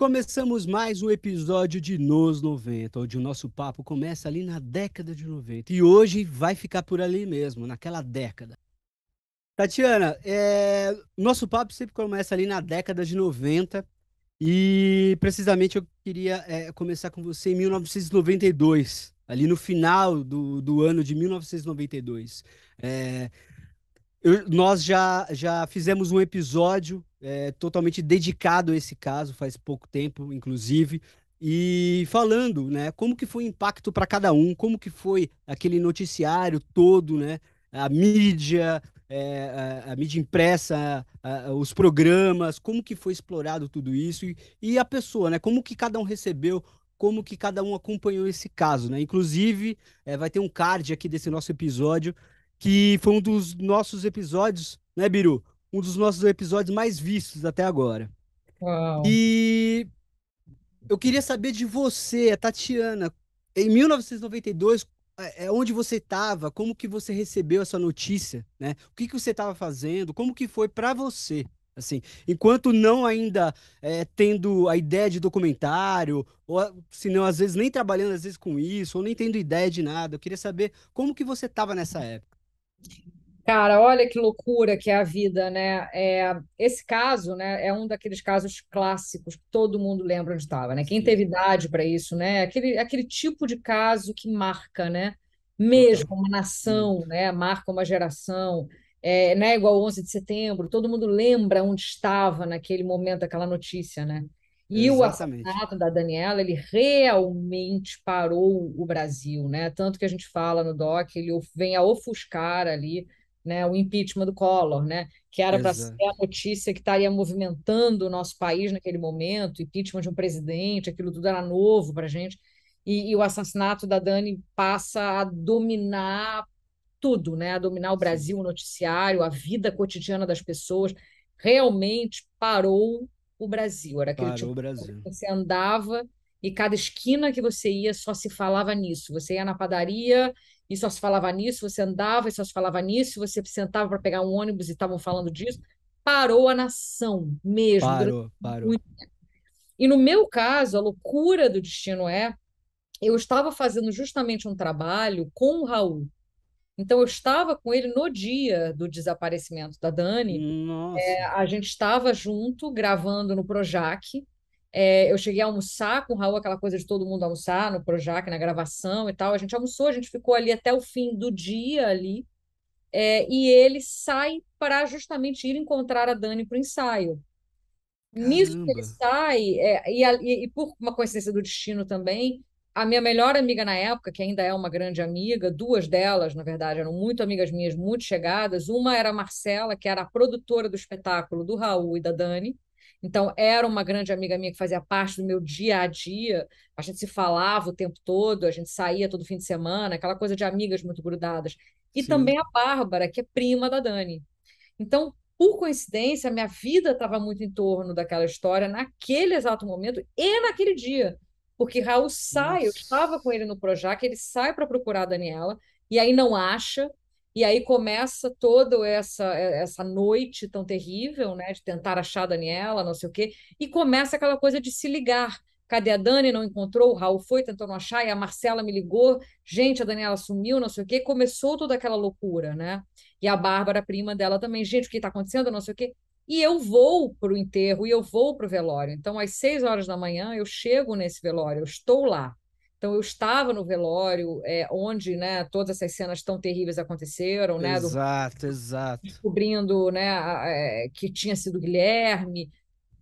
Começamos mais um episódio de Nos 90, onde o nosso papo começa ali na década de 90. E hoje vai ficar por ali mesmo, naquela década. Tatiana, é... nosso papo sempre começa ali na década de 90. E precisamente eu queria é, começar com você em 1992, ali no final do, do ano de 1992. É... Eu, nós já, já fizemos um episódio é, totalmente dedicado a esse caso faz pouco tempo, inclusive, e falando, né, como que foi o impacto para cada um, como que foi aquele noticiário todo, né, a mídia, é, a, a, mídia impressa, a, a, os programas, como que foi explorado tudo isso e, e, a pessoa, né, como que cada um recebeu, como que cada um acompanhou esse caso, né, inclusive é, vai ter um card aqui desse nosso episódio que foi um dos nossos episódios, né, Biru, um dos nossos episódios mais vistos até agora. Uau. E eu queria saber de você, Tatiana, em 1992, é, é onde você estava, como que você recebeu essa notícia, né? O que, que você estava fazendo, como que foi para você, assim, enquanto não ainda é, tendo a ideia de documentário, ou se não, às vezes nem trabalhando às vezes com isso, ou nem tendo ideia de nada, eu queria saber como que você estava nessa época. Cara, olha que loucura que é a vida, né? É, esse caso, né, é um daqueles casos clássicos que todo mundo lembra onde estava, né? Quem teve idade para isso, né? Aquele, aquele tipo de caso que marca, né? Mesmo uma nação, né? Marca uma geração, é, né? Igual 11 de setembro, todo mundo lembra onde estava naquele momento aquela notícia, né? E Exatamente. o assassinato da Daniela, ele realmente parou o Brasil, né? Tanto que a gente fala no DOC, ele vem a ofuscar ali né, o impeachment do Collor, né, que era para ser a notícia que estaria movimentando o nosso país naquele momento, impeachment de um presidente, aquilo tudo era novo para a gente, e, e, o assassinato da Dani passa a dominar tudo, né, a dominar o Brasil, o noticiário, a vida cotidiana das pessoas, realmente parou o Brasil, era aquele parou tipo o Brasil. que você andava e cada esquina que você ia só se falava nisso, você ia na padaria e só se falava nisso, você andava e só se falava nisso, você sentava para pegar um ônibus e estavam falando disso. Parou a nação mesmo. Parou, parou. E no meu caso, a loucura do destino é, eu estava fazendo justamente um trabalho com o Raul. Então, eu estava com ele no dia do desaparecimento da Dani. Hum, é, a gente estava junto, gravando no Projac, é, eu cheguei a almoçar com o Raul, aquela coisa de todo mundo almoçar no Projac, na gravação e tal. A gente almoçou, a gente ficou ali até o fim do dia ali. É, e ele sai para justamente ir encontrar a Dani para o ensaio. Caramba. Nisso que ele sai, é, e, a, e, e, por uma coincidência do destino também, a minha melhor amiga na época, que ainda é uma grande amiga, duas delas, na verdade, eram muito amigas minhas, muito chegadas. Uma era a Marcela, que era a produtora do espetáculo do Raul e da Dani então, era uma grande amiga minha que fazia parte do meu dia a dia. A gente se falava o tempo todo, a gente saía todo fim de semana, aquela coisa de amigas muito grudadas. E Sim. também a Bárbara, que é prima da Dani. Então, por coincidência, a minha vida estava muito em torno daquela história naquele exato momento e naquele dia. Porque Raul sai, Nossa. eu estava com ele no Projac, ele sai para procurar a Daniela, e aí não acha, e aí começa toda essa é, essa noite tão terrível, né? De tentar achar a Daniela, não sei o quê. E começa aquela coisa de se ligar. Cadê a Dani? Não encontrou, o Raul foi, tentou não achar, e a Marcela me ligou. Gente, a Daniela sumiu, não sei o quê. Começou toda aquela loucura, né? E a Bárbara, prima dela também. Gente, o que está acontecendo? Não sei o quê. E eu vou para o enterro e eu vou para o velório. Então, às seis horas da manhã, eu chego nesse velório, eu estou lá. Então eu estava no velório, é, onde né, todas essas cenas tão terríveis aconteceram, né? Exato, do... exato. Descobrindo né, a, é, que tinha sido Guilherme,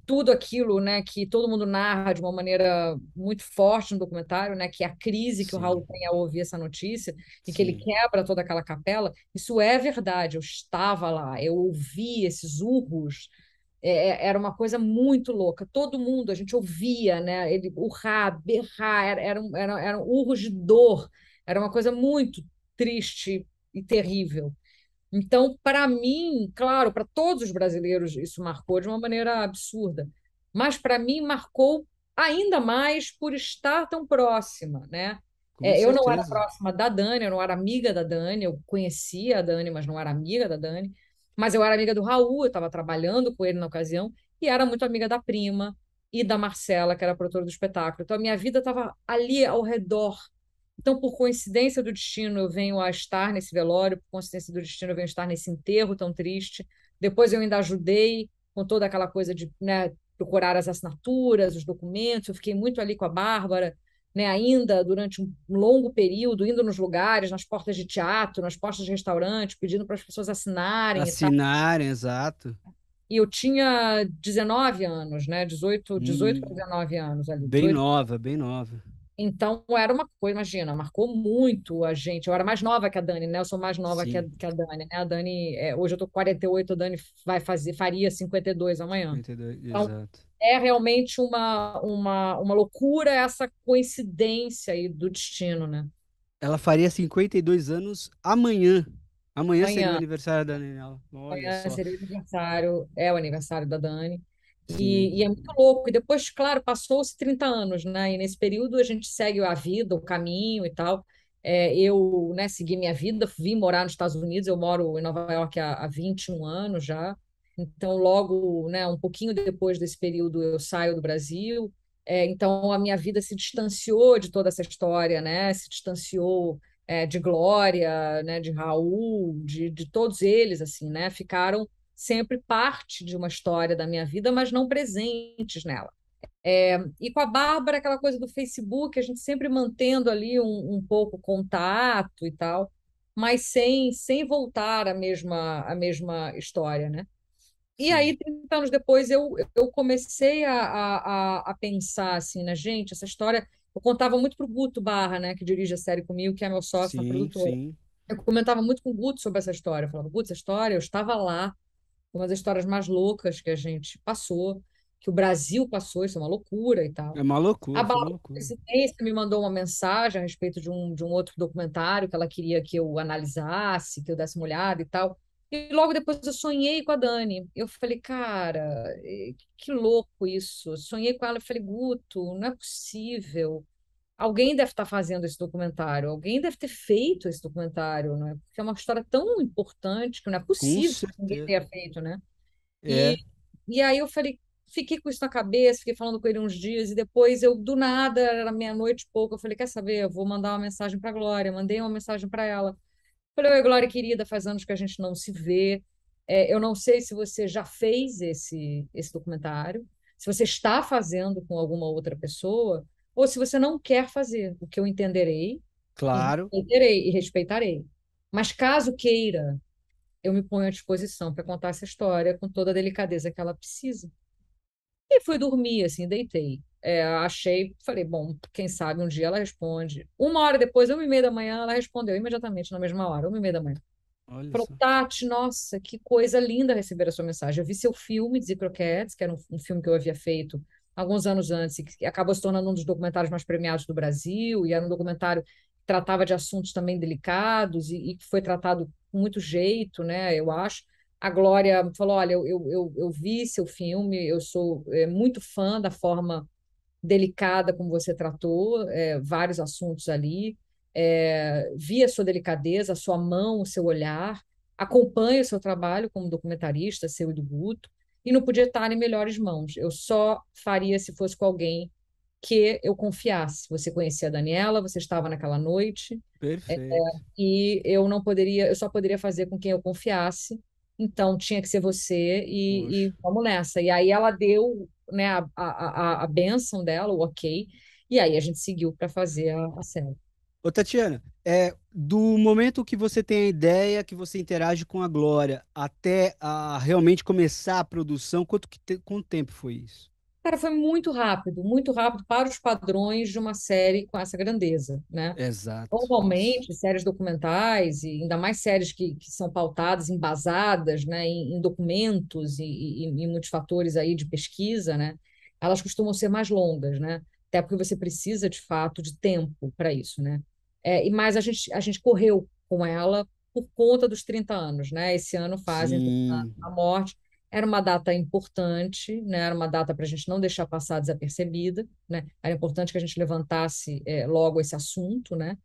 tudo aquilo né, que todo mundo narra de uma maneira muito forte no documentário, né? Que é a crise que Sim. o Raul tem ao ouvir essa notícia, e que ele quebra toda aquela capela, isso é verdade. Eu estava lá, eu ouvi esses urros é, é, era uma coisa muito louca. Todo mundo, a gente ouvia, né? Ele urrar, berrar, eram era, era, era um urros de dor. Era uma coisa muito triste e terrível. Então, para mim, claro, para todos os brasileiros isso marcou de uma maneira absurda, mas para mim marcou ainda mais por estar tão próxima, né? É, eu não era próxima da Dani, eu não era amiga da Dani, eu conhecia a Dani, mas não era amiga da Dani. Mas eu era amiga do Raul, eu estava trabalhando com ele na ocasião, e era muito amiga da prima e da Marcela, que era produtora do espetáculo. Então a minha vida estava ali ao redor. Então, por coincidência do destino, eu venho a estar nesse velório, por coincidência do destino, eu venho a estar nesse enterro tão triste. Depois eu ainda ajudei com toda aquela coisa de né, procurar as assinaturas, os documentos. Eu fiquei muito ali com a Bárbara, né, ainda durante um longo período, indo nos lugares, nas portas de teatro, nas portas de restaurante, pedindo para as pessoas assinarem. Assinarem, exato. E eu tinha 19 anos, né? 18, 18 hum. 19 anos ali. Bem 18... nova, bem nova. Então, era uma coisa, imagina, marcou muito a gente. Eu era mais nova que a Dani, né? Eu sou mais nova que a, que a, Dani, né? A Dani, é, hoje eu tô com 48, a Dani vai fazer, faria 52 amanhã. 52, então, exato. É realmente uma, uma, uma loucura essa coincidência aí do destino, né? Ela faria 52 anos amanhã. Amanhã, amanhã. seria o aniversário da Daniela. Olha amanhã só. seria o aniversário, é o aniversário da Dani. E, e, é muito louco. E depois, claro, passou-se 30 anos, né? E nesse período a gente segue a vida, o caminho e tal. É, eu né, segui minha vida, vim morar nos Estados Unidos, eu moro em Nova York há, há 21 anos já. Então, logo, né, um pouquinho depois desse período, eu saio do Brasil. É, então, a minha vida se distanciou de toda essa história, né? Se distanciou é, de Glória, né, de Raul, de, de todos eles, assim, né? Ficaram sempre parte de uma história da minha vida, mas não presentes nela. É, e com a Bárbara, aquela coisa do Facebook, a gente sempre mantendo ali um, um pouco contato e tal, mas sem, sem voltar à mesma, à mesma história, né? E aí, 30 anos depois, eu, eu comecei a, a, a pensar assim, né, gente, essa história. Eu contava muito para o Guto Barra, né, que dirige a série comigo, que é meu sócio, sim, produtor. Sim. Eu comentava muito com o Guto sobre essa história. Eu falava, Guto, essa história, eu estava lá, uma das histórias mais loucas que a gente passou, que o Brasil passou, isso é uma loucura e tal. É uma loucura. A Bárbara Presidência me mandou uma mensagem a respeito de um, de um outro documentário que ela queria que eu analisasse, que eu desse uma olhada e tal. E logo depois eu sonhei com a Dani. Eu falei, cara, eh, que louco isso. Sonhei com ela, eu falei, Guto, não é possível alguém deve estar fazendo esse documentário, alguém deve ter feito esse documentário, né? Porque é uma história tão importante que não é possível que ninguém tenha feito, né? É. E, e aí eu falei, fiquei com isso na cabeça, fiquei falando com ele uns dias, e depois eu, do nada, era meia-noite e pouco, eu falei, quer saber, eu vou mandar uma mensagem para a Glória, mandei uma mensagem para ela. Falei, oi, Glória, querida, faz anos que a gente não se vê, é, eu não sei se você já fez esse, esse documentário, se você está fazendo com alguma outra pessoa, ou se você não quer fazer, o que eu entenderei. Claro. Entenderei e respeitarei. Mas caso queira, eu me ponho à disposição para contar essa história com toda a delicadeza que ela precisa. E fui dormir, assim, deitei. É, achei, falei, bom, quem sabe um dia ela responde. Uma hora depois, uma e meia da manhã, ela respondeu imediatamente, na mesma hora, uma e meia da manhã. Olha Tati, nossa, que coisa linda receber a sua mensagem. Eu vi seu filme, Zicroquets, que era um, um filme que eu havia feito alguns anos antes, que acabou se tornando um dos documentários mais premiados do Brasil, e era um documentário que tratava de assuntos também delicados, e que foi tratado com muito jeito, né, eu acho. A Glória falou, olha, eu, eu, eu vi seu filme, eu sou é, muito fã da forma delicada como você tratou é, vários assuntos ali, é, vi a sua delicadeza, a sua mão, o seu olhar, acompanho o seu trabalho como documentarista, seu e do Guto, e não podia estar em melhores mãos. Eu só faria se fosse com alguém que eu confiasse. Você conhecia a Daniela, você estava naquela noite. Perfeito. É, e eu não poderia, eu só poderia fazer com quem eu confiasse. Então tinha que ser você e, e vamos nessa. E aí ela deu né, a, a, a benção dela, o ok. E aí a gente seguiu para fazer a, a cena. Ô, Tatiana, é, do momento que você tem a ideia, que você interage com a Glória, até a realmente começar a produção, quanto, que te, quanto tempo foi isso? Cara, foi muito rápido, muito rápido para os padrões de uma série com essa grandeza, né? Exato. Normalmente, séries documentais, e ainda mais séries que, que são pautadas, embasadas, né, em, em documentos e, e, e muitos fatores aí de pesquisa, né? Elas costumam ser mais longas, né? Até porque você precisa, de fato, de tempo para isso, né? É, e mais a gente, a gente correu com ela por conta dos 30 anos, né? Esse ano fazem a 30 anos da morte. Era uma data importante, né? Era uma data para a gente não deixar passar desapercebida, né? Era importante que a gente levantasse é, logo esse assunto, né?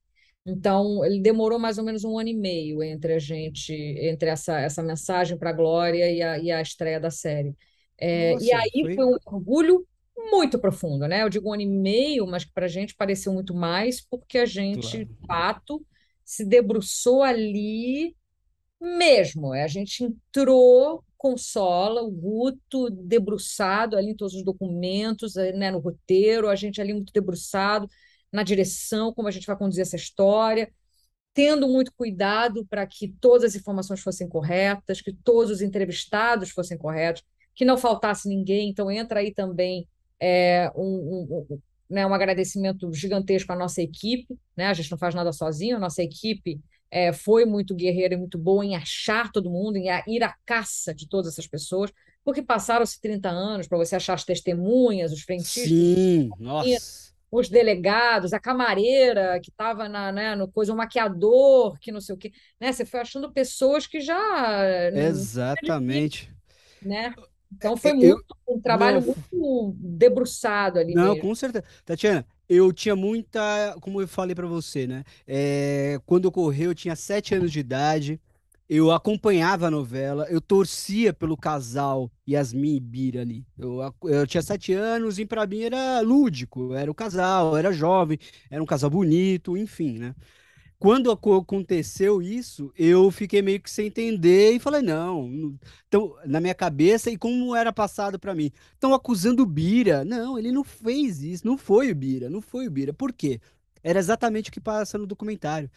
Então, ele demorou mais ou menos um ano e meio entre a gente, entre essa, essa mensagem para a Glória e a, e a estreia da série. É, Nossa, e aí foi... foi um orgulho muito profundo, né? Eu digo um ano e meio, mas que para a gente pareceu muito mais, porque a gente, claro. de fato, se debruçou ali mesmo. É, a gente entrou com Sola, o Guto, debruçado ali em todos os documentos, eh, né, no roteiro, a gente ali muito debruçado na direção, como a gente vai conduzir essa história, tendo muito cuidado para que todas as informações fossem corretas, que todos os entrevistados fossem corretos, que não faltasse ninguém. Então, entra aí também é, um, um, né, um agradecimento gigantesco à nossa equipe, né? A gente não faz nada sozinho, a nossa equipe é, foi muito guerreira e muito boa em achar todo mundo, em ir à caça de todas essas pessoas, porque passaram-se 30 anos para você achar as testemunhas, os frentistas. Sim, nossa os delegados, a camareira que estava na né, no coisa, o maquiador, que não sei o quê. Né? Você foi achando pessoas que já. Né, Exatamente. Né? Então foi muito, eu, um trabalho não, muito debruçado ali. Não, mesmo. com certeza. Tatiana, eu tinha muita, como eu falei para você, né? É, quando ocorreu, eu tinha sete anos de idade. Eu acompanhava a novela, eu torcia pelo casal Yasmin e Bira ali. Eu, eu tinha sete anos e para mim era lúdico, era o casal, era jovem, era um casal bonito, enfim, né? quando aconteceu isso, eu fiquei meio que sem entender e falei, não, então, na minha cabeça, e como era passado para mim, estão acusando o Bira. Não, ele não fez isso, não foi o Bira, não foi o Bira. Por quê? Era exatamente o que passa no documentário.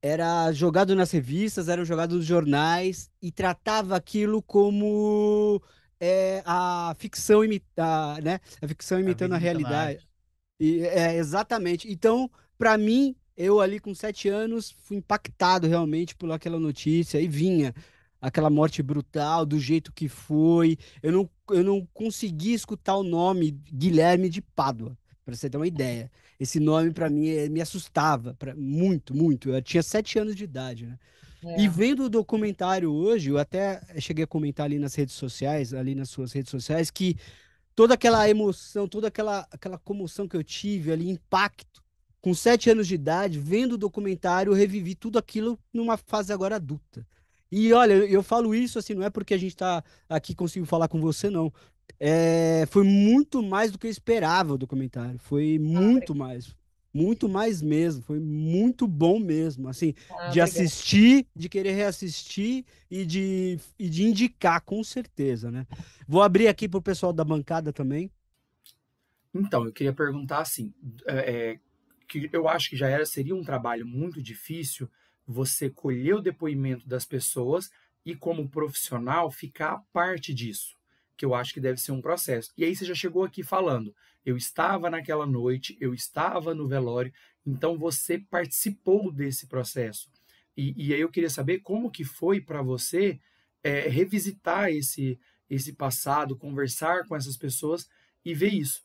Era jogado nas revistas, era jogado nos jornais e tratava aquilo como é, a ficção imitar, né? A ficção imitando a, a realidade. E, é, exatamente. Então, para mim, eu ali com sete anos fui impactado realmente por aquela notícia e vinha aquela morte brutal do jeito que foi. Eu não, eu não consegui escutar o nome Guilherme de Pádua, para você ter uma ideia. Esse nome para mim eh, me assustava pra, muito, muito. Eu tinha sete anos de idade, né? É. E vendo o documentário hoje, eu até cheguei a comentar ali nas redes sociais, ali nas suas redes sociais, que toda aquela emoção, toda aquela, aquela comoção que eu tive ali, impacto com sete anos de idade, vendo o documentário, revivi tudo aquilo numa fase agora adulta. E olha, eu falo isso assim, não é porque a gente está aqui consigo falar com você, não. É, foi muito mais do que eu esperava o documentário. Foi muito ah, mais. Muito mais mesmo. Foi muito bom mesmo. Assim, ah, de assistir, de querer reassistir e de, e de indicar, com certeza, né? Vou abrir aqui para o pessoal da bancada também. Então, eu queria perguntar assim: é, é que eu acho que já era seria um trabalho muito difícil você colher o depoimento das pessoas e como profissional ficar a parte disso, que eu acho que deve ser um processo. E aí você já chegou aqui falando, eu estava naquela noite, eu estava no velório, então você participou desse processo. E, e aí eu queria saber como que foi para você é, revisitar esse esse passado, conversar com essas pessoas e ver isso.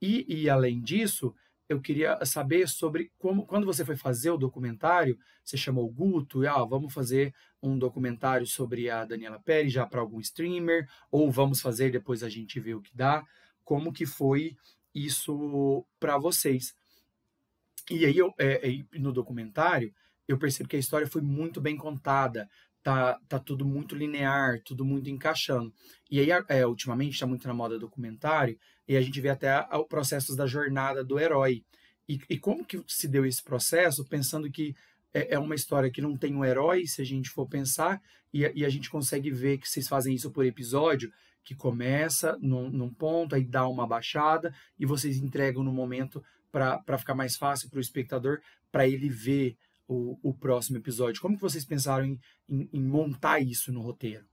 E, e além disso, eu queria saber sobre como, quando você foi fazer o documentário, você chamou o Guto, e, ah, vamos fazer um documentário sobre a Daniela Pérez já para algum streamer, ou vamos fazer depois a gente vê o que dá. Como que foi isso para vocês? E aí, eu, é, é, no documentário, eu percebo que a história foi muito bem contada tá, tá tudo muito linear, tudo muito encaixando. E aí, é, ultimamente, está muito na moda documentário, e a gente vê até o processo da jornada do herói. E, e, como que se deu esse processo, pensando que é, é uma história que não tem um herói, se a gente for pensar, e, e, a gente consegue ver que vocês fazem isso por episódio, que começa num, num ponto, aí dá uma baixada, e vocês entregam no momento para ficar mais fácil para o espectador, para ele ver o, o próximo episódio? Como que vocês pensaram em, em, em montar isso no roteiro?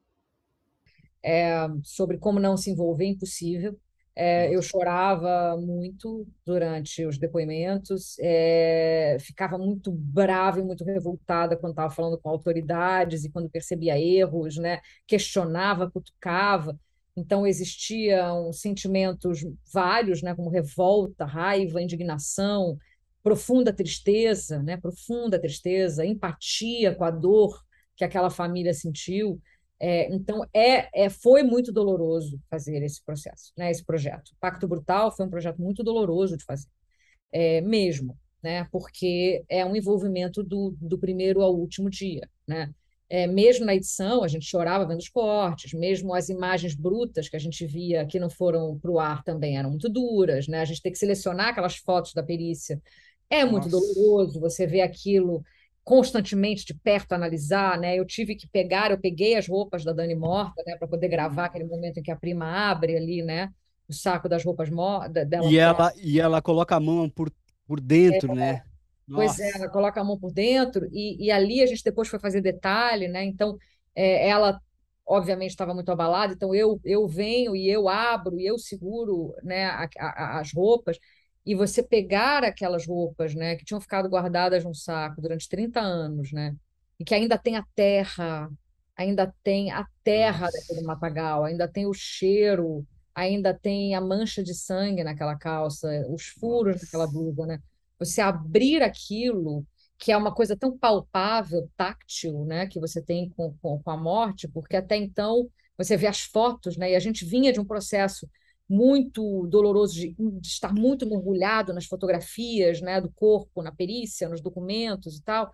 É, sobre como não se envolver, impossível. É, eu chorava muito durante os depoimentos, é, ficava muito brava e muito revoltada quando estava falando com autoridades e quando percebia erros, né? questionava, cutucava. Então, existiam sentimentos vários, né? como revolta, raiva, indignação, profunda tristeza, né? Profunda tristeza, empatia com a dor que aquela família sentiu. É, então é, é, foi muito doloroso fazer esse processo, né? Esse projeto. O Pacto Brutal foi um projeto muito doloroso de fazer, é, mesmo, né? Porque é um envolvimento do, do primeiro ao último dia, né? É, mesmo na edição, a gente chorava vendo os cortes, mesmo as imagens brutas que a gente via que não foram para o ar também eram muito duras, né? A gente tem que selecionar aquelas fotos da perícia é muito Nossa. doloroso você ver aquilo constantemente de perto analisar, né? Eu tive que pegar, eu peguei as roupas da Dani morta, né, para poder gravar aquele momento em que a prima abre ali, né, o saco das roupas dela. E ela e ela coloca a mão por por dentro, né? é, né? Pois é, ela coloca a mão por dentro e, e ali a gente depois foi fazer detalhe, né? Então é, ela obviamente estava muito abalada, então eu eu venho e eu abro e eu seguro, né, a, a, as roupas e você pegar aquelas roupas, né, que tinham ficado guardadas num saco durante 30 anos, né, e que ainda tem a terra, ainda tem a terra Nossa. daquele matagal, ainda tem o cheiro, ainda tem a mancha de sangue naquela calça, os furos Nossa. naquela blusa, né? Você abrir aquilo, que é uma coisa tão palpável, táctil, né, que você tem com, com, com a morte, porque até então você vê as fotos, né, e a gente vinha de um processo muito doloroso de, de, estar muito mergulhado nas fotografias né, do corpo, na perícia, nos documentos e tal,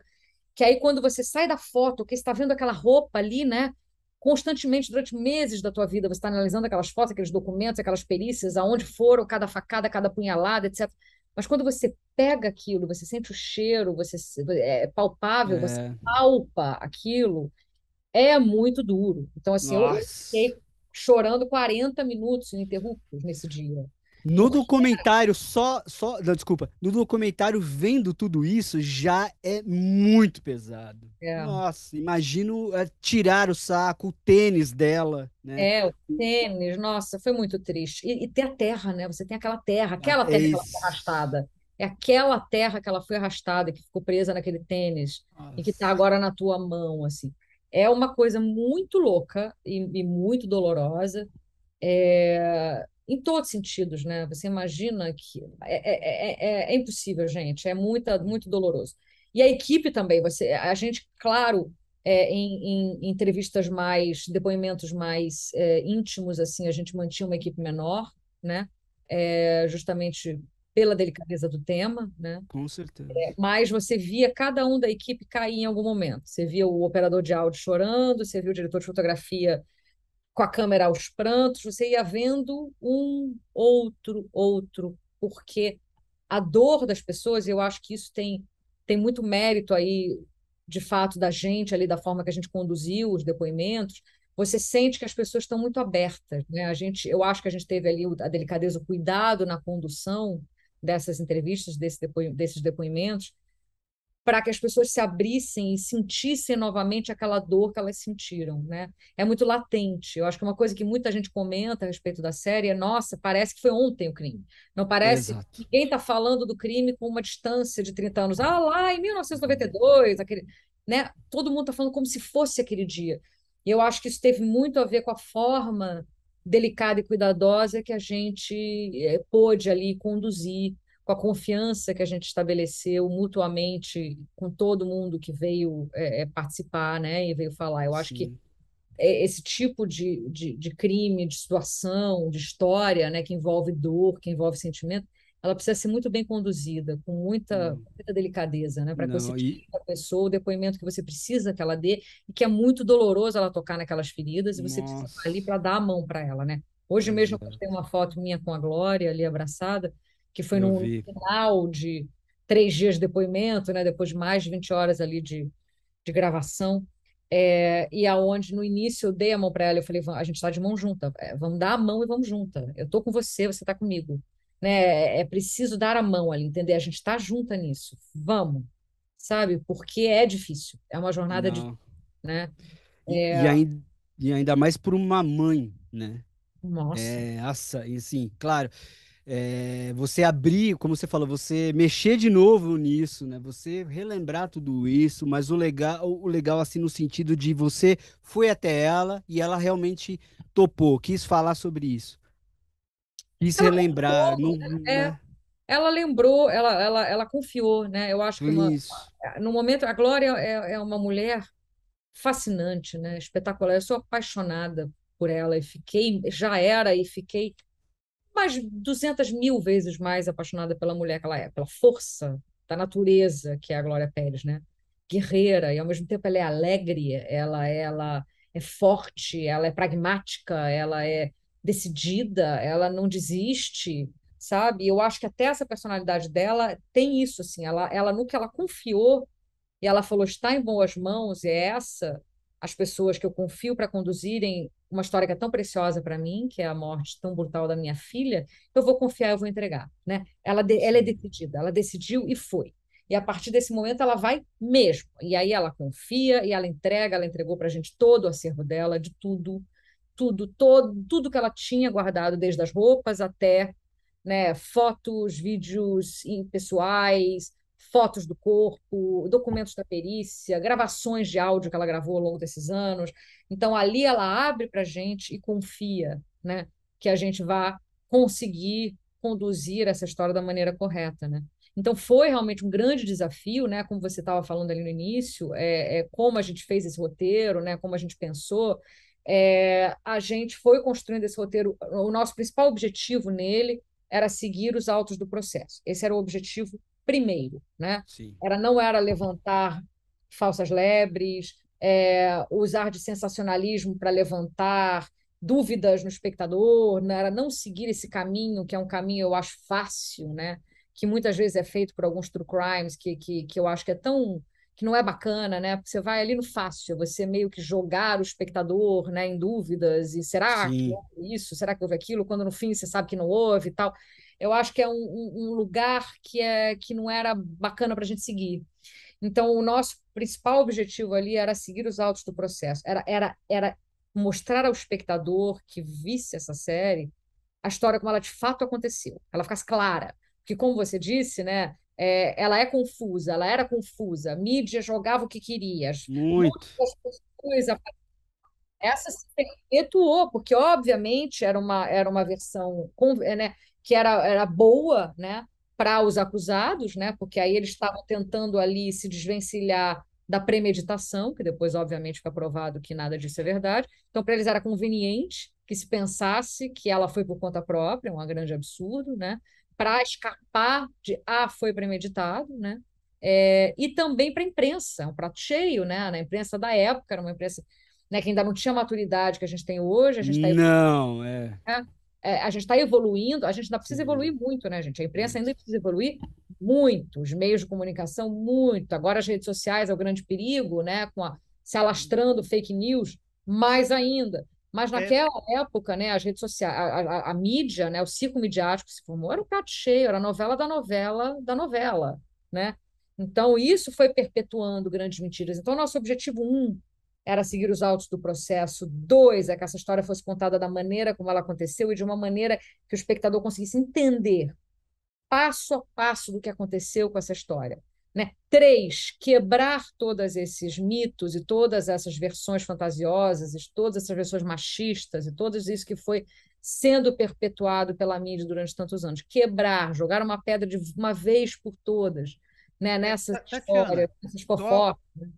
que aí quando você sai da foto, que está vendo aquela roupa ali, né, constantemente durante meses da tua vida, você está analisando aquelas fotos, aqueles documentos, aquelas perícias, aonde foram cada facada, cada punhalada, etc. Mas quando você pega aquilo, você sente o cheiro, você é palpável, é. você palpa aquilo, é muito duro. Então assim, Nossa. eu fiquei chorando 40 minutos ininterruptos nesse dia. No documentário, só, só. Não, desculpa. No documentário, vendo tudo isso, já é muito pesado. É. Nossa, imagino é, tirar o saco, o tênis dela. Né? É, o tênis, nossa, foi muito triste. E, e ter a terra, né? Você tem aquela terra, aquela ah, terra isso. que ela foi arrastada. É aquela terra que ela foi arrastada, que ficou presa naquele tênis, nossa. e que está agora na tua mão, assim. É uma coisa muito louca e, e muito dolorosa. É, em todos os sentidos, né? Você imagina que é, é, é, é, impossível, gente, é muita, muito doloroso. E a equipe também, você, a gente, claro, em, em, entrevistas mais, depoimentos mais íntimos, assim, a gente mantinha uma equipe menor, né? justamente pela delicadeza do tema, né? Com certeza. É, mas você via cada um da equipe cair em algum momento. Você via o operador de áudio chorando, você via o diretor de fotografia com a câmera aos prantos, você ia vendo um outro outro, porque a dor das pessoas, eu acho que isso tem tem muito mérito aí de fato da gente ali da forma que a gente conduziu os depoimentos, você sente que as pessoas estão muito abertas, né? A gente, eu acho que a gente teve ali a delicadeza, o cuidado na condução dessas entrevistas, desse depo desses depoimentos, para que as pessoas se abrissem e sentissem novamente aquela dor que elas sentiram, né? É muito latente. Eu acho que uma coisa que muita gente comenta a respeito da série é, nossa, parece que foi ontem o crime. Não parece Exato. que quem está falando do crime com uma distância de 30 anos. Ah, lá em 1992, aquele, né? Todo mundo está falando como se fosse aquele dia. E eu acho que isso teve muito a ver com a forma delicada e cuidadosa que a gente é, pôde ali conduzir com a confiança que a gente estabeleceu mutuamente com todo mundo que veio é, participar, né, e veio falar. Eu Sim. acho que é, esse tipo de, de, de, crime, de situação, de história, né, que envolve dor, que envolve sentimento, ela precisa ser muito bem conduzida, com muita, hum. muita delicadeza, né? Para conseguir e... a pessoa o depoimento que você precisa que ela dê, e que é muito doloroso ela tocar naquelas feridas, e você Nossa. precisa estar ali para dar a mão para ela, né? Hoje é mesmo eu postei uma foto minha com a Glória ali abraçada, que foi eu vi. final de três dias de depoimento, né? Depois de mais de 20 horas ali de, de gravação. É, e aonde no início eu dei a mão para ela, eu falei, a gente está de mão junta, eh, vamos dar a mão e vamos junta. Eu tô com você, você está comigo né? É, é preciso dar a mão ali, entender? A gente está junta nisso, vamos, sabe? Porque é difícil, é uma jornada Não. de, né? É... E, ainda, e ainda mais por uma mãe, né? Nossa. É, assim, claro. É, você abrir, como você falou, você mexer de novo nisso, né? Você relembrar tudo isso, mas o legal, o legal assim no sentido de você foi até ela e ela realmente topou, quis falar sobre isso. E se lembrar, Não, né? é, né? ela lembrou, ela, ela, ela confiou, né? Eu acho que uma, no momento a Glória é, é uma mulher fascinante, né? Espetacular. Eu sou apaixonada por ela e fiquei, já era e fiquei mais 200 mil vezes mais apaixonada pela mulher que ela é, pela força da natureza que é a Glória Pérez, né? Guerreira e ao mesmo tempo ela é alegre, ela ela é forte, ela é pragmática, ela é decidida, ela não desiste, sabe? Eu acho que até essa personalidade dela tem isso, assim, ela, ela no que ela confiou e ela falou está em boas mãos, e é essa as pessoas que eu confio para conduzirem uma história que é tão preciosa para mim, que é a morte tão brutal da minha filha, eu vou confiar, eu vou entregar, né? Ela, de, ela é decidida, ela decidiu e foi. E a partir desse momento ela vai mesmo. E aí ela confia e ela entrega, ela entregou para a gente todo o acervo dela, de tudo tudo, todo, tudo que ela tinha guardado, desde as roupas até né, fotos, vídeos pessoais, fotos do corpo, documentos da perícia, gravações de áudio que ela gravou ao longo desses anos. Então, ali ela abre para a gente e confia né, que a gente vá conseguir conduzir essa história da maneira correta. Né? Então, foi realmente um grande desafio, né, como você estava falando ali no início, é, é, como a gente fez esse roteiro, né, como a gente pensou. É, a gente foi construindo esse roteiro, o nosso principal objetivo nele era seguir os autos do processo. Esse era o objetivo primeiro, né? Sim. Era não era levantar falsas lebres, é, usar de sensacionalismo para levantar dúvidas no espectador, não né? era não seguir esse caminho que é um caminho eu acho fácil, né? Que muitas vezes é feito por alguns true crimes que, que, que eu acho que é tão que não é bacana, né? Você vai ali no fácil, você meio que jogar o espectador, né, em dúvidas e será Sim. que houve isso, será que houve aquilo, quando no fim você sabe que não houve e tal. Eu acho que é um, um lugar que é que não era bacana para a gente seguir. Então o nosso principal objetivo ali era seguir os autos do processo, era era era mostrar ao espectador que visse essa série a história como ela de fato aconteceu, ela ficasse clara, porque como você disse, né, é, ela é confusa, ela era confusa, a mídia jogava o que queria. Muito. Muitas essa se perpetuou, porque obviamente era uma, era uma versão é, né, que era, era boa né, para os acusados, né, porque aí eles estavam tentando ali se desvencilhar da premeditação, que depois, obviamente, fica provado que nada disso é verdade. Então, para eles era conveniente que se pensasse que ela foi por conta própria, um grande absurdo, né? para escapar de ah, foi premeditado, né? É, e também para a imprensa, é um prato cheio, né? Na imprensa da época, era uma imprensa né, que ainda não tinha a maturidade que a gente tem hoje, a gente tá Não, é. Né? é a gente está evoluindo, a gente ainda precisa evoluir muito, né, gente? A imprensa ainda precisa evoluir muito, os meios de comunicação muito. Agora as redes sociais é o grande perigo, né? Com a, se alastrando fake news, mais ainda. Mas é. naquela é. época, né, as redes sociais, a, a, a, mídia, né, o ciclo midiático se formou, era o prato cheio, era a novela da novela da novela, né? Então, isso foi perpetuando grandes mentiras. Então, nosso objetivo um era seguir os autos do processo. Dois, é que essa história fosse contada da maneira como ela aconteceu e de uma maneira que o espectador conseguisse entender passo a passo do que aconteceu com essa história. Né? Três, quebrar todos esses mitos e todas essas versões fantasiosas, e todas essas versões machistas e tudo isso que foi sendo perpetuado pela mídia durante tantos anos. Quebrar, jogar uma pedra de uma vez por todas né? nessa tá, nessas tá, fofocas. Só, né?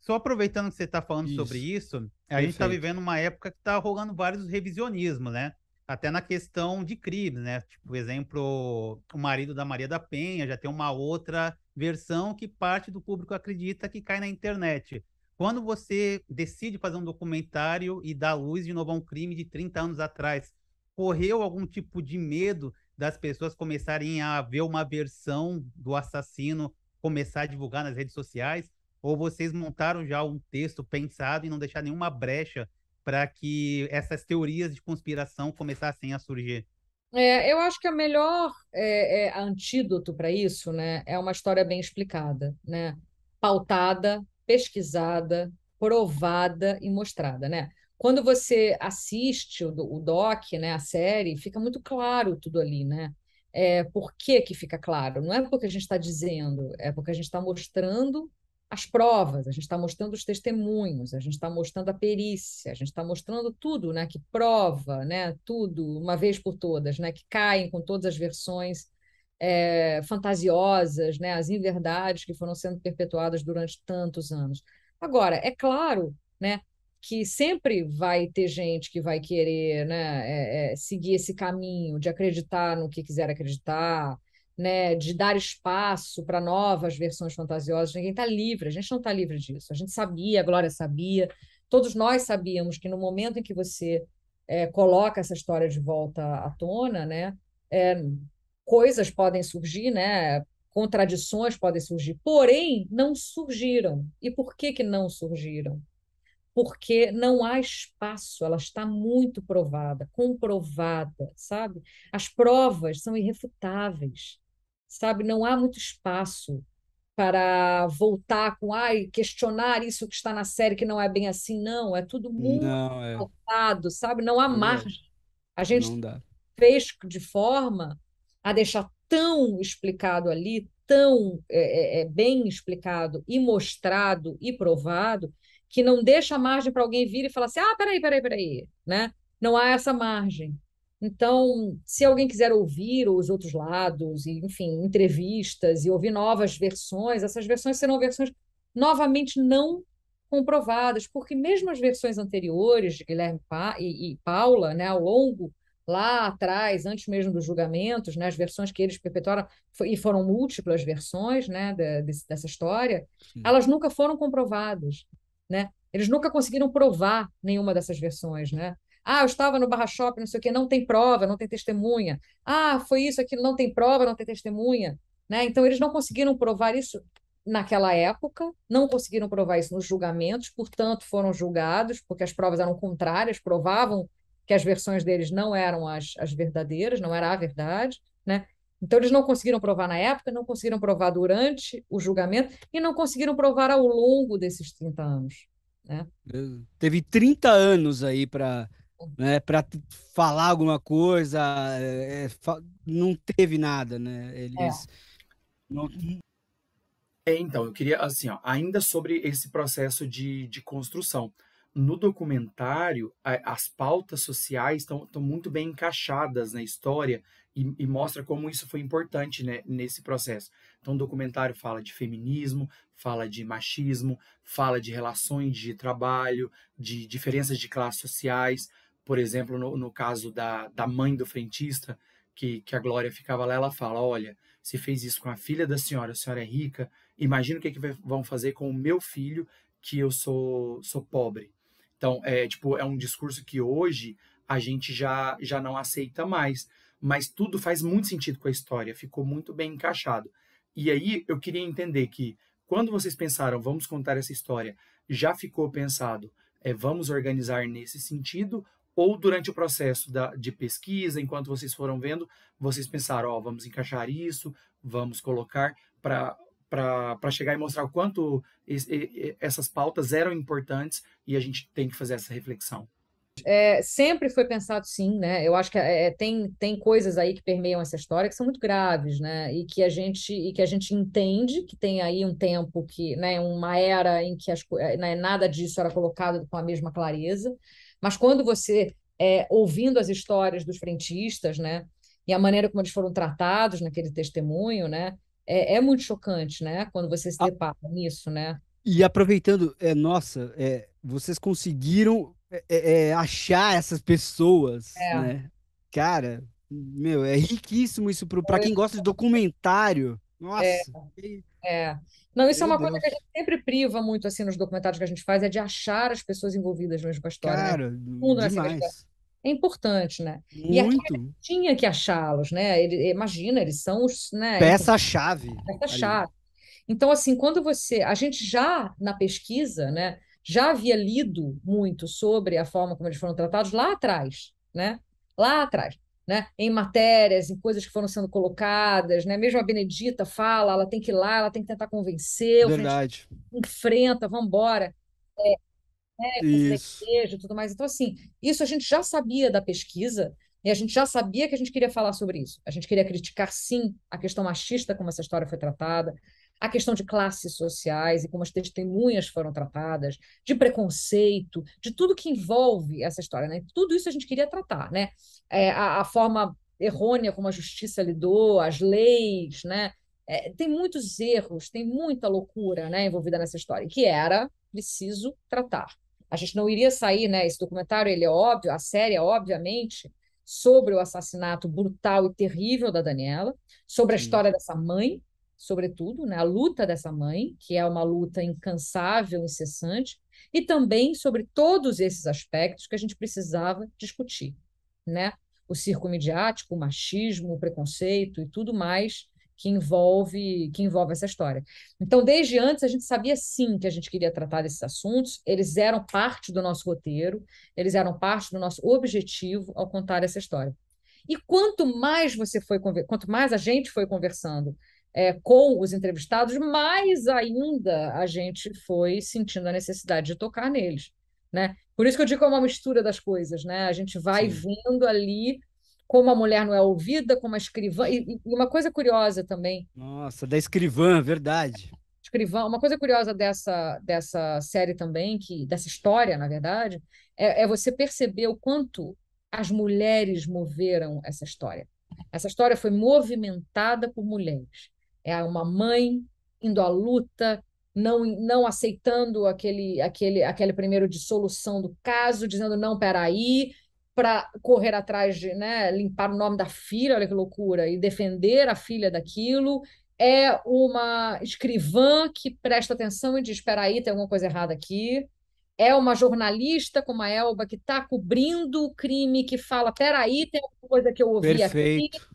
só, aproveitando que você está falando isso. sobre isso, a gente está vivendo uma época que está rolando vários revisionismos, né? até na questão de crimes, né? Tipo, por exemplo, o marido da Maria da Penha já tem uma outra versão que parte do público acredita que cai na internet. Quando você decide fazer um documentário e dá luz de novo a um crime de 30 anos atrás, correu algum tipo de medo das pessoas começarem a ver uma versão do assassino começar a divulgar nas redes sociais? Ou vocês montaram já um texto pensado e não deixar nenhuma brecha para que essas teorias de conspiração começassem a surgir? É, eu acho que a melhor é, é, antídoto para isso né, é uma história bem explicada, né? pautada, pesquisada, provada e mostrada. Né? Quando você assiste o, o doc, né, a série, fica muito claro tudo ali. Né? É, por que, que fica claro? Não é porque a gente está dizendo, é porque a gente está mostrando as provas, a gente está mostrando os testemunhos, a gente está mostrando a perícia, a gente está mostrando tudo, né, que prova, né, tudo uma vez por todas, né, que caem com todas as versões é, fantasiosas, né, as inverdades que foram sendo perpetuadas durante tantos anos. Agora, é claro, né, que sempre vai ter gente que vai querer, né, é, é, seguir esse caminho de acreditar no que quiser acreditar, né, de dar espaço para novas versões fantasiosas, ninguém está livre, a gente não está livre disso. A gente sabia, a Glória sabia, todos nós sabíamos que no momento em que você é, coloca essa história de volta à tona, né, é, coisas podem surgir, né, contradições podem surgir, porém não surgiram. E por que, que não surgiram? Porque não há espaço, ela está muito provada, comprovada, sabe? As provas são irrefutáveis sabe? Não há muito espaço para voltar com ai questionar isso que está na série que não é bem assim não é tudo muito não, é... sabe não há não margem a gente fez de forma a deixar tão explicado ali tão é, é, é, bem explicado e mostrado e provado que não deixa margem para alguém vir e falar assim ah peraí peraí peraí né não há essa margem então, se alguém quiser ouvir os outros lados, e enfim, entrevistas e ouvir novas versões, essas versões serão versões novamente não comprovadas, porque mesmo as versões anteriores de Guilherme pa e, e, Paula, né, ao longo lá atrás, antes mesmo dos julgamentos, né, as versões que eles perpetuaram e foram múltiplas versões, né, dessa história, Sim. elas nunca foram comprovadas, né? Eles nunca conseguiram provar nenhuma dessas versões, né? Ah, eu estava no barra shopping, não sei o quê, não tem prova, não tem testemunha. Ah, foi isso, aquilo, não tem prova, não tem testemunha. Né? Então, eles não conseguiram provar isso naquela época, não conseguiram provar isso nos julgamentos, portanto, foram julgados, porque as provas eram contrárias, provavam que as versões deles não eram as, as verdadeiras, não era a verdade. Né? Então, eles não conseguiram provar na época, não conseguiram provar durante o julgamento e não conseguiram provar ao longo desses 30 anos. Né? Teve 30 anos aí para né, para falar alguma coisa, é, fa não teve nada, né? É. Eles. É. Não... É, então, eu queria, assim, ó, ainda sobre esse processo de, de construção. No documentário, a, as pautas sociais estão muito bem encaixadas na história e, e, mostra como isso foi importante né, nesse processo. Então, o documentário fala de feminismo, fala de machismo, fala de relações de trabalho, de diferenças de classes sociais por exemplo, no, no caso da, da mãe do frentista, que, que a Glória ficava lá, ela fala: Olha, se fez isso com a filha da senhora, a senhora é rica, imagina o que, é que vão fazer com o meu filho, que eu sou, sou pobre. Então, é, tipo, é um discurso que hoje a gente já, já não aceita mais, mas tudo faz muito sentido com a história, ficou muito bem encaixado. E aí eu queria entender que quando vocês pensaram, vamos contar essa história, já ficou pensado, é, vamos organizar nesse sentido, ou durante o processo da, de pesquisa, enquanto vocês foram vendo, vocês pensaram, ó, oh, vamos encaixar isso, vamos colocar para para chegar e mostrar o quanto essas pautas eram importantes e a gente tem que fazer essa reflexão. É, sempre foi pensado sim, né? Eu acho que é, é, tem, tem coisas aí que permeiam essa história que são muito graves, né? E que a gente e que a gente entende que tem aí um tempo que, né, uma era em que as, é, né, nada disso era colocado com a mesma clareza. Mas quando você, é, ouvindo as histórias dos frentistas, né, e a maneira como eles foram tratados naquele testemunho, né, é, é muito chocante, né, quando você se ah. depara nisso, né. E aproveitando, é, nossa, é, vocês conseguiram é, é, é achar essas pessoas, é. né? Cara, meu, é riquíssimo isso para quem gosta de documentário. Nossa. É. Não, isso é Meu é uma coisa que a gente sempre priva muito assim nos documentários que a gente faz, é de achar as pessoas envolvidas com a história. Né? Cara, né? mundo demais. É importante, né? Muito. E tinha que achá-los, né? Ele, imagina, eles são os. Né, Peça-chave. Peça-chave. Então, assim, quando você. A gente já na pesquisa, né? Já havia lido muito sobre a forma como eles foram tratados lá atrás, né? Lá atrás né, em matérias, em coisas que foram sendo colocadas, né? Mesmo a Benedita fala, ela tem que ir lá, ela tem que tentar convencer, Verdade. enfrenta, vamos embora. É, né, desejo, tudo mais. Então, assim, isso a gente já sabia da pesquisa, e a gente já sabia que a gente queria falar sobre isso. A gente queria criticar, sim, a questão machista, como essa história foi tratada a questão de classes sociais e como as testemunhas foram tratadas, de preconceito, de tudo que envolve essa história. Né? Tudo isso a gente queria tratar, né? É, a, a, forma errônea como a justiça lidou, as leis, né? É, tem muitos erros, tem muita loucura né, envolvida nessa história, que era preciso tratar. A gente não iria sair, né? Esse documentário ele é óbvio, a série é obviamente sobre o assassinato brutal e terrível da Daniela, sobre a história dessa mãe sobretudo, né, a luta dessa mãe, que é uma luta incansável, incessante, e também sobre todos esses aspectos que a gente precisava discutir, né? O circo midiático, o machismo, o preconceito e tudo mais que envolve que envolve essa história. Então, desde antes a gente sabia sim que a gente queria tratar desses assuntos, eles eram parte do nosso roteiro, eles eram parte do nosso objetivo ao contar essa história. E quanto mais você foi quanto mais a gente foi conversando é, com os entrevistados, mais ainda a gente foi sentindo a necessidade de tocar neles. Né? Por isso que eu digo que é uma mistura das coisas, né? A gente vai Sim. vendo ali como a mulher não é ouvida, como a escrivã. E, e uma coisa curiosa também. Nossa, da escrivã, verdade. Escrivã, uma coisa curiosa dessa, dessa série também, que dessa história, na verdade, é, é você perceber o quanto as mulheres moveram essa história. Essa história foi movimentada por mulheres. É uma mãe indo à luta, não, não aceitando aquele, aquele, aquele primeiro dissolução do caso, dizendo não, peraí, para correr atrás de né, limpar o nome da filha, olha que loucura, e defender a filha daquilo. É uma escrivã que presta atenção e diz: peraí tem alguma coisa errada aqui. É uma jornalista como a Elba que está cobrindo o crime, que fala: peraí, tem alguma coisa que eu ouvi Perfeito. aqui. É Perfeito.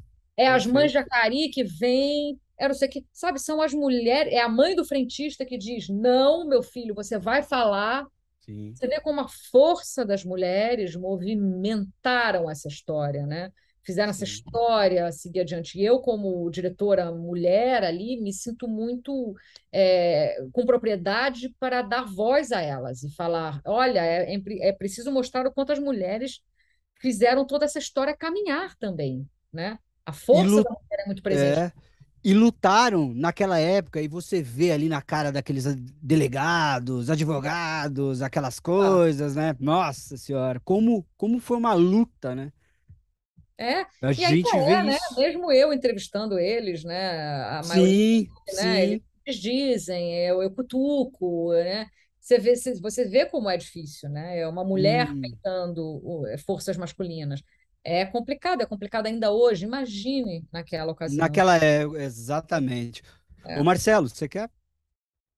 as mães de Acari que vêm era é não sei o que, sabe? São as mulheres, é a mãe do frentista que diz: não, meu filho, você vai falar. Sim. Você vê como a força das mulheres movimentaram essa história, né? Fizeram Sim. essa história seguir adiante. E eu, como diretora mulher ali, me sinto muito é, com propriedade para dar voz a elas e falar: olha, é, é, é preciso mostrar o quanto as mulheres fizeram toda essa história caminhar também, né? A força da mulher é muito é. presente. É e lutaram naquela época, e você vê ali na cara daqueles delegados, advogados, aquelas ah. coisas, ah. né? Nossa senhora, como, como foi uma luta, né? É, a e gente aí, é, né? Mesmo eu entrevistando eles, né? A maioria, sim, né? Sim. Eles dizem, eu, é, eu cutuco, né? Você vê, você vê como é difícil, né? É uma mulher hum. peitando é, forças masculinas é complicado, é complicado ainda hoje. Imagine naquela ocasião. Naquela é, exatamente. É. Ô Marcelo, você quer?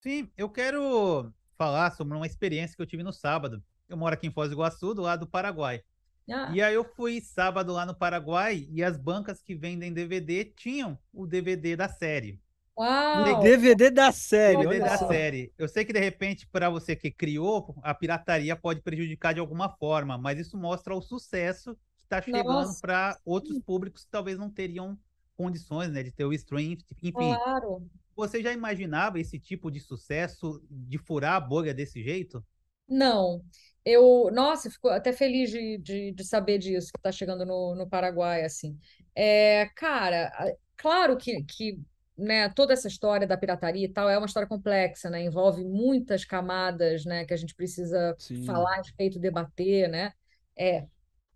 Sim, eu quero falar sobre uma experiência que eu tive no sábado. Eu moro aqui em Foz do Iguaçu, do lado do Paraguai. Ah. E aí eu fui sábado lá no Paraguai e as bancas que vendem DVD tinham o DVD da série. Uau! DVD da série. DVD da série. Eu sei que de repente para você que criou a pirataria pode prejudicar de alguma forma, mas isso mostra o sucesso que está chegando para outros públicos que talvez não teriam condições né, de ter o stream, tipo, enfim. Claro. Você já imaginava esse tipo de sucesso, de furar a bolha desse jeito? Não. Eu, nossa, fico até feliz de, de, de saber disso, que está chegando no, no Paraguai, assim. É, cara, claro que, que né, toda essa história da pirataria e tal é uma história complexa, né? Envolve muitas camadas, né, que a gente precisa Sim. falar respeito, debater, né? É,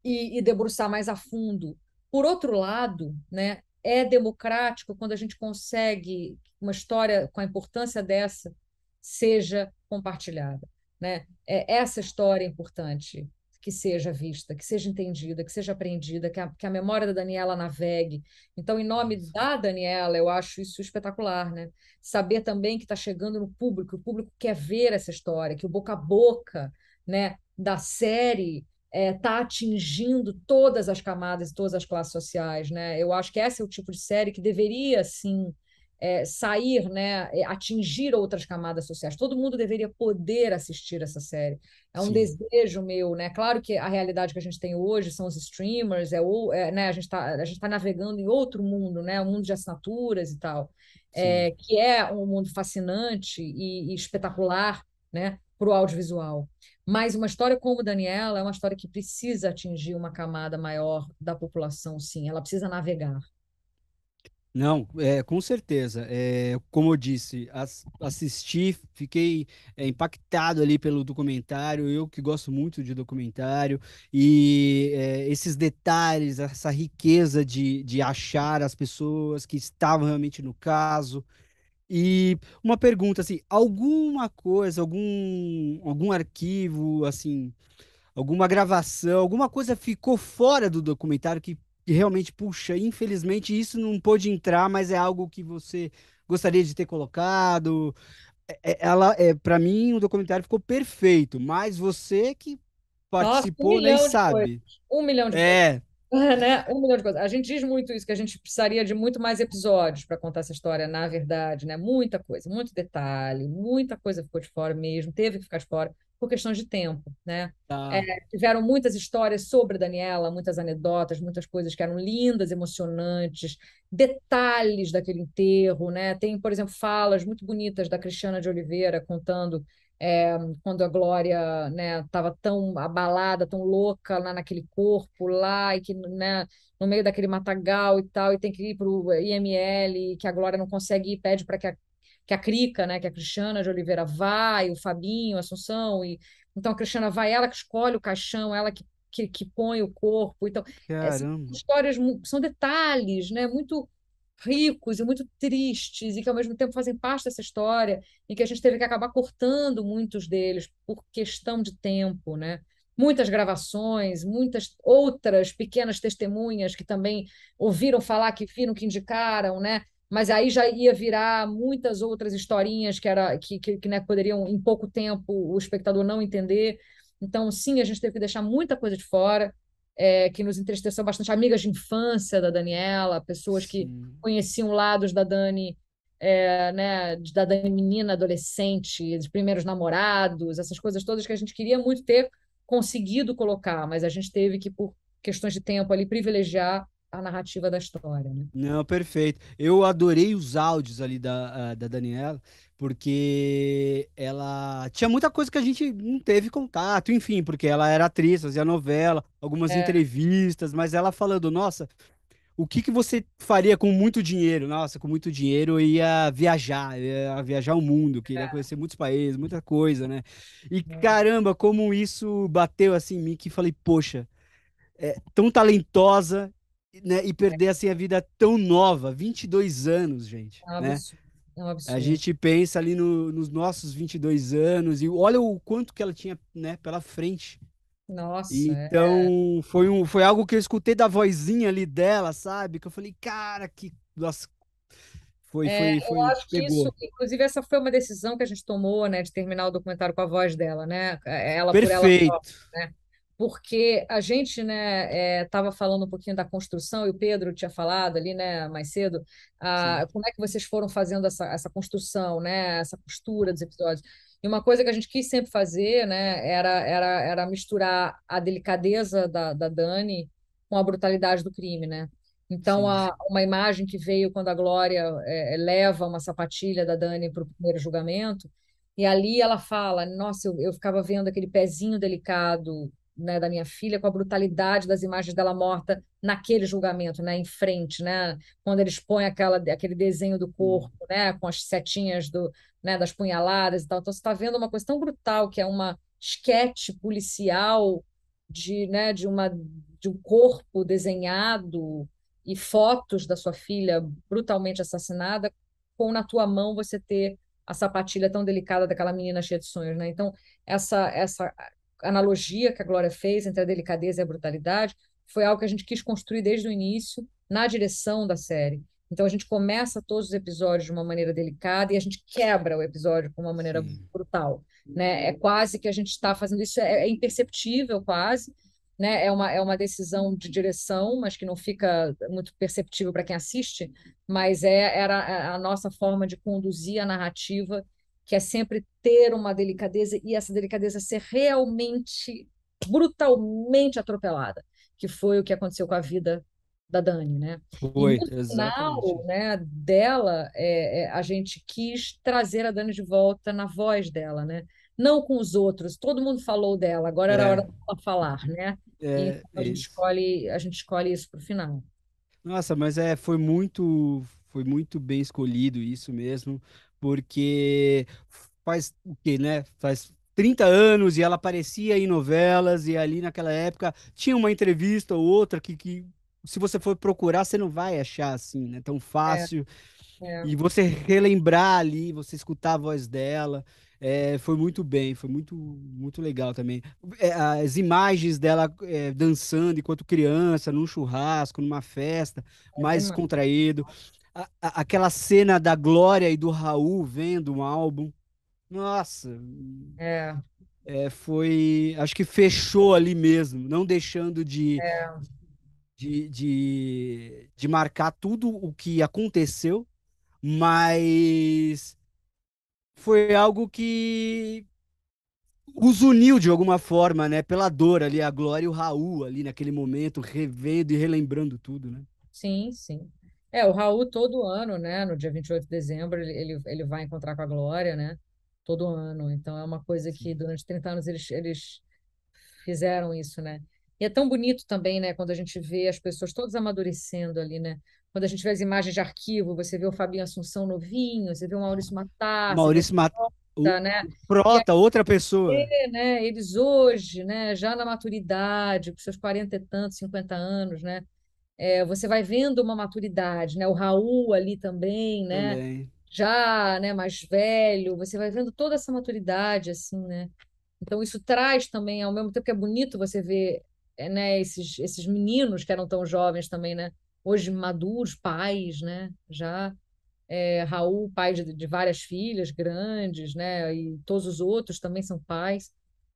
e, e debruçar mais a fundo. Por outro lado, né, é democrático quando a gente consegue uma história com a importância dessa seja compartilhada. Né? É essa história é importante que seja vista, que seja entendida, que seja aprendida, que a, que a memória da Daniela navegue. Então, em nome da Daniela, eu acho isso espetacular, né? Saber também que está chegando no público, o público quer ver essa história, que o boca a boca, né, da série está é, tá atingindo todas as camadas, todas as classes sociais, né? Eu acho que esse é o tipo de série que deveria, sim, é, sair, né, é, atingir outras camadas sociais. Todo mundo deveria poder assistir essa série. É um Sim. desejo meu, né? Claro que a realidade que a gente tem hoje são os streamers, é, ou, é, né, a gente está tá navegando em outro mundo, né, um mundo de assinaturas e tal, é, que é um mundo fascinante e, e espetacular, né, para o audiovisual. Mas uma história como Daniela é uma história que precisa atingir uma camada maior da população, sim. Ela precisa navegar. Não, é, com certeza. É, como eu disse, as, assisti, fiquei é, impactado ali pelo documentário. Eu que gosto muito de documentário e é, esses detalhes, essa riqueza de, de achar as pessoas que estavam realmente no caso. E uma pergunta assim, alguma coisa, algum algum arquivo assim, alguma gravação, alguma coisa ficou fora do documentário que realmente puxa, infelizmente isso não pôde entrar, mas é algo que você gostaria de ter colocado. É, é, ela é, para mim o documentário ficou perfeito, mas você que participou Nossa, um nem né, sabe. Coisas. Um milhão de é. coisas. É, né? Um milhão de coisas. A gente diz muito isso, que a gente precisaria de muito mais episódios para contar essa história, na verdade, né? Muita coisa, muito detalhe, muita coisa ficou de fora mesmo, teve que ficar de fora por questões de tempo, né? Ah. É, tiveram muitas histórias sobre Daniela, muitas anedotas, muitas coisas que eram lindas, emocionantes, detalhes daquele enterro, né? Tem, por exemplo, falas muito bonitas da Cristiana de Oliveira contando é, quando a Glória né estava tão abalada tão louca lá naquele corpo lá e que né no meio daquele matagal e tal e tem que ir para o IML que a Glória não consegue ir pede para que a que a Crica, né, que a Cristiana de Oliveira vai, o Fabinho, a Assunção, e então a Cristiana vai, ela que escolhe o caixão, ela que, que, que põe o corpo, então Caramba. são histórias, são detalhes, né, muito ricos e muito tristes e que ao mesmo tempo fazem parte dessa história e que a gente teve que acabar cortando muitos deles por questão de tempo, né? Muitas gravações, muitas outras pequenas testemunhas que também ouviram falar, que viram, que indicaram, né? Mas aí já ia virar muitas outras historinhas que era que, que, que né, poderiam em pouco tempo o espectador não entender. Então, sim, a gente teve que deixar muita coisa de fora é, que nos entristeceu bastante, amigas de infância da Daniela, pessoas Sim. que conheciam lados da Dani, é, né, da Dani menina, adolescente, dos primeiros namorados, essas coisas todas que a gente queria muito ter conseguido colocar, mas a gente teve que, por questões de tempo ali, privilegiar a narrativa da história. Né? Não, perfeito. Eu adorei os áudios ali da, ah, da Daniela porque ela tinha muita coisa que a gente não teve contato, enfim, porque ela era atriz, fazia novela, algumas é. entrevistas, mas ela falando, nossa, o que, que você faria com muito dinheiro? Nossa, com muito dinheiro eu ia viajar, ia viajar o mundo, queria é. conhecer muitos países, muita coisa, né? E é. caramba, como isso bateu assim em mim que falei, poxa, é tão talentosa, né? E é. perder assim a vida tão nova, 22 anos, gente, é né? É um absurdo. A gente pensa ali no, nos nossos 22 anos e olha o quanto que ela tinha né, pela frente. Nossa. É. Então, é. foi, um, foi algo que eu escutei da vozinha ali dela, sabe? Que eu falei, cara, que. Nossa. Foi, é, foi, foi. Eu acho pegou. que isso, inclusive, essa foi uma decisão que a gente tomou, né, de terminar o documentário com a voz dela, né? Ela Perfeito. por ela própria, né? porque a gente né estava eh, é, falando um pouquinho da construção e o Pedro tinha falado ali né mais cedo a, ah, como é que vocês foram fazendo essa, essa construção né essa costura dos episódios e uma coisa que a gente quis sempre fazer né era era, era misturar a delicadeza da, da Dani com a brutalidade do crime né então a, uma imagem que veio quando a Glória é, leva uma sapatilha da Dani para o primeiro julgamento e ali ela fala, nossa, eu, eu ficava vendo aquele pezinho delicado né, da minha filha, com a brutalidade das imagens dela morta naquele julgamento, né, em frente, né, quando eles põem aquela, aquele desenho do corpo, né, com as setinhas do, né, das punhaladas e tal. Então você está vendo uma coisa tão brutal que é uma esquete policial de, né, de uma de um corpo desenhado e fotos da sua filha brutalmente assassinada, com na tua mão você ter a sapatilha tão delicada daquela menina cheia de sonhos, né? Então, essa essa analogia que a Glória fez entre a delicadeza e a brutalidade, foi algo que a gente quis construir desde o início na direção da série. Então a gente começa todos os episódios de uma maneira delicada e a gente quebra o episódio com uma maneira Sim. brutal, né? É quase que a gente está fazendo isso é, é imperceptível quase, né? É uma é uma decisão de direção, mas que não fica muito perceptível para quem assiste, mas é era a nossa forma de conduzir a narrativa que é sempre ter uma delicadeza e essa delicadeza ser realmente brutalmente atropelada, que foi o que aconteceu com a vida da Dani, né? Foi, e no final, né, dela, é, é, a gente quis trazer a Dani de volta na voz dela, né? Não com os outros. Todo mundo falou dela. Agora é. era a hora dela falar, né? É, então a é gente isso. escolhe, a gente escolhe isso para o final. Nossa, mas é, foi muito, foi muito bem escolhido isso mesmo porque faz o quê, né? Faz 30 anos e ela aparecia em novelas e ali naquela época tinha uma entrevista ou outra que, que se você for procurar, você não vai achar assim, né? Tão é, fácil. É, é. E você relembrar ali, você escutar a voz dela, é, foi muito bem, foi muito, muito legal também. É, as imagens dela eh, dançando enquanto criança, num churrasco, numa festa, é mais contraído a, a, aquela cena da Glória e do Raul vendo um álbum. Nossa. É. é. Foi. Acho que fechou ali mesmo, não deixando de, é. de, de, de marcar tudo o que aconteceu, mas foi algo que os uniu de alguma forma, né? Pela dor ali, a Glória e o Raul ali naquele momento, revendo e relembrando tudo, né? Sim, sim. É, o Raul todo ano, né? No dia 28 de dezembro, ele, ele, ele vai encontrar com a Glória, né? Todo ano. Então é uma coisa que durante 30 anos eles, eles fizeram isso, né? E é tão bonito também, né? Quando a gente vê as pessoas todas amadurecendo ali, né? Quando a gente vê as imagens de arquivo, você vê o Fabinho Assunção novinho, você vê o Maurício Matar. Maurício Matar. Prota, né? Prota, aí, outra pessoa. É, né? Eles hoje, né? Já na maturidade, com seus 40 e tantos, 50 anos, né? É, você vai vendo uma maturidade, né? O Raul ali também, né? Também. Já, né, mais velho, você vai vendo toda essa maturidade, assim, né? Então isso traz também, ao mesmo tempo que é bonito você ver, é, né, esses, esses meninos que eram tão jovens também, né? Hoje maduros, pais, né? Já é, Raul, pai de, de, várias filhas grandes, né? E todos os outros também são pais.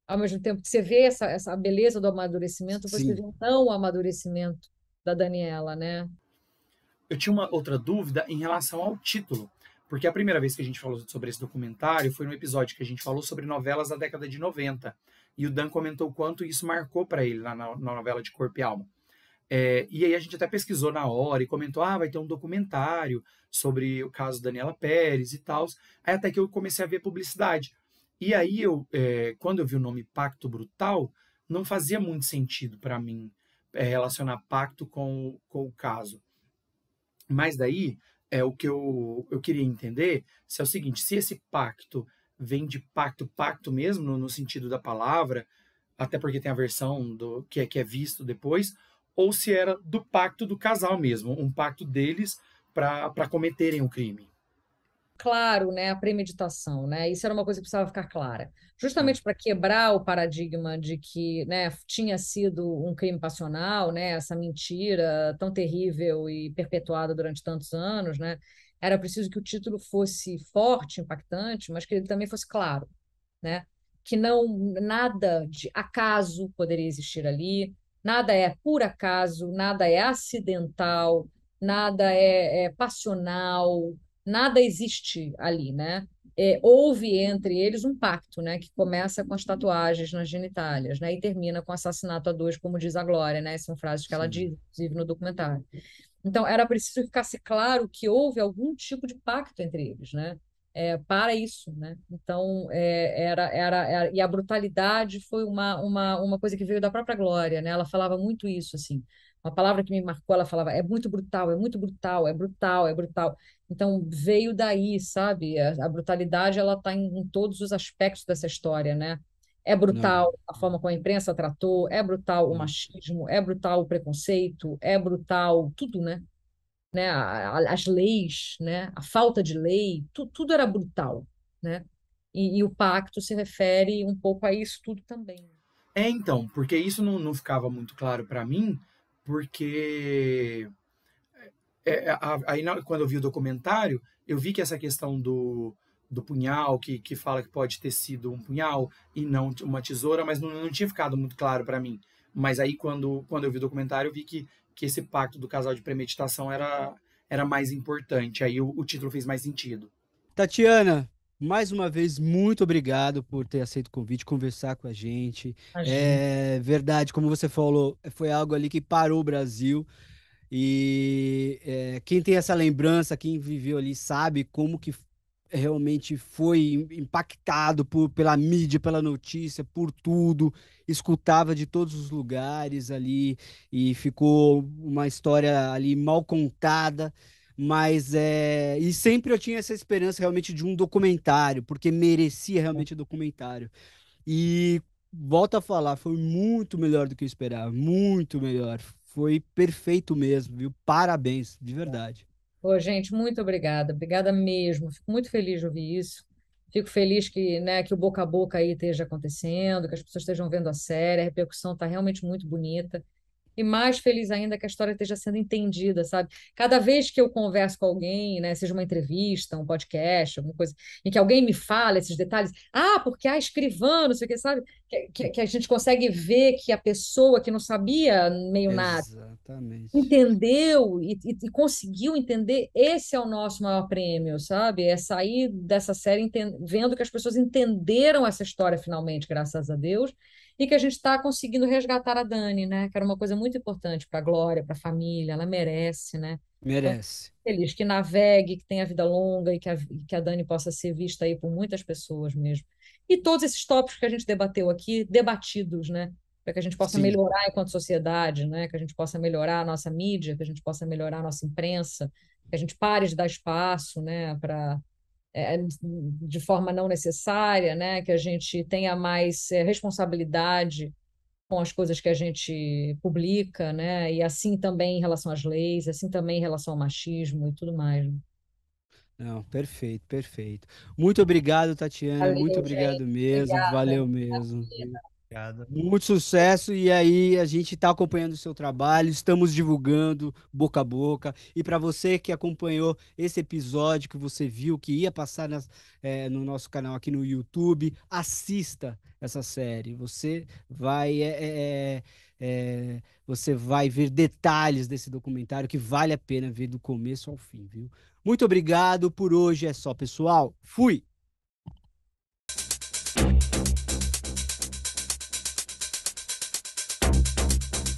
Ao mesmo tempo que você vê essa, essa beleza do amadurecimento, você Sim. vê então o amadurecimento da Daniela, né? Eu tinha uma outra dúvida em relação ao título, porque a primeira vez que a gente falou sobre esse documentário foi no episódio que a gente falou sobre novelas da década de 90. E o Dan comentou o quanto isso marcou para ele na, na, novela de Corpo e Alma. É, e aí a gente até pesquisou na hora e comentou: ah, vai ter um documentário sobre o caso Daniela Pérez e tal. Aí até que eu comecei a ver publicidade. E aí eu, é, quando eu vi o nome Pacto Brutal, não fazia muito sentido para mim é, relacionar pacto com, com o caso. Mas daí, é o que eu, eu queria entender se é o seguinte: se esse pacto vem de pacto, pacto mesmo, no, no sentido da palavra, até porque tem a versão do que é, que é visto depois, ou se era do pacto do casal mesmo, um pacto deles para cometerem o crime claro né, a premeditação, né? Isso era uma coisa que precisava ficar clara. Tá. Justamente para quebrar o paradigma de que né, tinha sido um crime passional, né, essa mentira tão terrível e perpetuada durante tantos anos, né? Era preciso que o título fosse forte, impactante, mas que ele também fosse claro, né? Que não nada de acaso poderia existir ali, nada é por acaso, nada é acidental, nada é, é passional, nada existe ali, né? É, houve entre eles um pacto, né, que começa com as uhum. tatuagens nas genitálias, né, e termina com assassinato a dois, como diz a Glória, né, são frases que ela diz, inclusive, no documentário. Então, era preciso que ficasse claro que houve algum tipo de pacto entre eles, né, é, para isso, né, então, é, era, era, era, e a brutalidade foi uma, uma, uma coisa que veio da própria Glória, né, ela falava muito isso, assim, uma palavra que me marcou, ela falava, é muito brutal, é muito brutal, é brutal, é brutal. Então, veio daí, sabe? A, a brutalidade, ela está em, em, todos os aspectos dessa história, né? É brutal Não. a forma como a imprensa tratou, é brutal Não. o machismo, é brutal o preconceito, é brutal tudo, né? né? A, a, as leis, né? A falta de lei, tu, tudo era brutal, né? E, e, o pacto se refere um pouco a isso tudo também. É, então, porque isso não, não ficava muito claro para mim, porque é, é aí quando eu vi o documentário, eu vi que essa questão do, do punhal, que, que fala que pode ter sido um punhal e não uma tesoura, mas não, não tinha ficado muito claro para mim. Mas aí quando, quando eu vi o documentário, eu vi que, que esse pacto do casal de premeditação era, era mais importante. Aí o, o título fez mais sentido. Tatiana, mais uma vez, muito obrigado por ter aceito o convite, conversar com a gente. A gente. É verdade, como você falou, foi algo ali que parou o Brasil. E é, quem tem essa lembrança, quem viveu ali, sabe como que realmente foi impactado por, pela mídia, pela notícia, por tudo, escutava de todos os lugares ali e ficou uma história ali mal contada. Mas é. E sempre eu tinha essa esperança realmente de um documentário, porque merecia realmente documentário. E volta a falar, foi muito melhor do que eu esperava, muito melhor. Foi perfeito mesmo, viu? Parabéns, de verdade. Pô, gente, muito obrigada, obrigada mesmo. Fico muito feliz de ouvir isso. Fico feliz que, né, que o boca a boca aí esteja acontecendo, que as pessoas estejam vendo a série, a repercussão está realmente muito bonita e mais feliz ainda que a história esteja sendo entendida, sabe? Cada vez que eu converso com alguém, né, seja uma entrevista, um podcast, alguma coisa, em que alguém me fala esses detalhes, ah, porque a ah, escrivã, não sei o que, sabe? Que, que, que, a gente consegue ver que a pessoa que não sabia meio Exatamente. nada entendeu e, e, e, conseguiu entender, esse é o nosso maior prêmio, sabe? É sair dessa série vendo que as pessoas entenderam essa história finalmente, graças a Deus, e que a gente está conseguindo resgatar a Dani, né? Que era uma coisa muito importante para a Glória, para a família, ela merece, né? Então, merece. Então, feliz que navegue, que tenha vida longa e que a, que a Dani possa ser vista aí por muitas pessoas mesmo. E todos esses tópicos que a gente debateu aqui, debatidos, né? Para que a gente possa Sim. melhorar enquanto sociedade, né? Que a gente possa melhorar a nossa mídia, que a gente possa melhorar a nossa imprensa, que a gente pare de dar espaço, né? Para é, é, de forma não necessária, né? que a gente tenha mais é, responsabilidade com as coisas que a gente publica, né? e assim também em relação às leis, assim também em relação ao machismo e tudo mais. Né? Não, perfeito, perfeito. Muito obrigado, Tatiana. Valeu, muito obrigado gente. mesmo. Obrigada. Valeu mesmo. Obrigada. Obrigado. Muito sucesso. E aí, a gente está acompanhando o seu trabalho, estamos divulgando boca a boca. E para você que acompanhou esse episódio, que você viu que ia passar nas, é, no nosso canal aqui no YouTube, assista essa série. Você vai. É, é, você vai ver detalhes desse documentário que vale a pena ver do começo ao fim, viu? Muito obrigado por hoje. É só, pessoal. Fui!